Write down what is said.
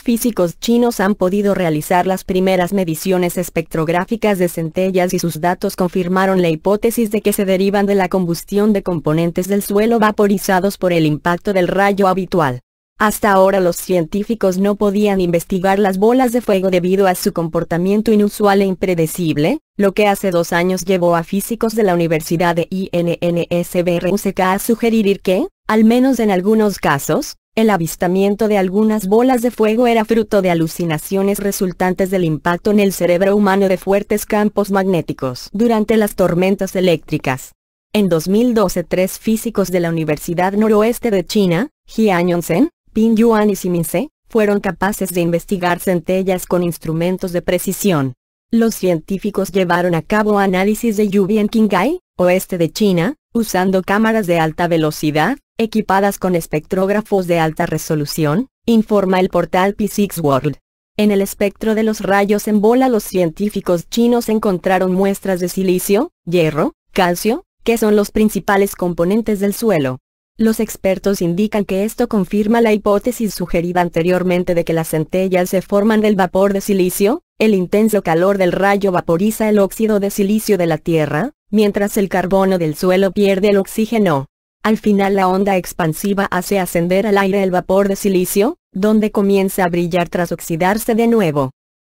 físicos chinos han podido realizar las primeras mediciones espectrográficas de centellas y sus datos confirmaron la hipótesis de que se derivan de la combustión de componentes del suelo vaporizados por el impacto del rayo habitual. Hasta ahora los científicos no podían investigar las bolas de fuego debido a su comportamiento inusual e impredecible, lo que hace dos años llevó a físicos de la Universidad de INNSBRUCK a sugerir que, al menos en algunos casos, el avistamiento de algunas bolas de fuego era fruto de alucinaciones resultantes del impacto en el cerebro humano de fuertes campos magnéticos durante las tormentas eléctricas. En 2012 tres físicos de la Universidad Noroeste de China, yongshen Ping Yuan y Siminse, fueron capaces de investigar centellas con instrumentos de precisión. Los científicos llevaron a cabo análisis de lluvia en Qinghai, oeste de China, usando cámaras de alta velocidad, equipadas con espectrógrafos de alta resolución, informa el portal P6 World. En el espectro de los rayos en bola los científicos chinos encontraron muestras de silicio, hierro, calcio, que son los principales componentes del suelo. Los expertos indican que esto confirma la hipótesis sugerida anteriormente de que las centellas se forman del vapor de silicio, el intenso calor del rayo vaporiza el óxido de silicio de la Tierra, mientras el carbono del suelo pierde el oxígeno. Al final la onda expansiva hace ascender al aire el vapor de silicio, donde comienza a brillar tras oxidarse de nuevo.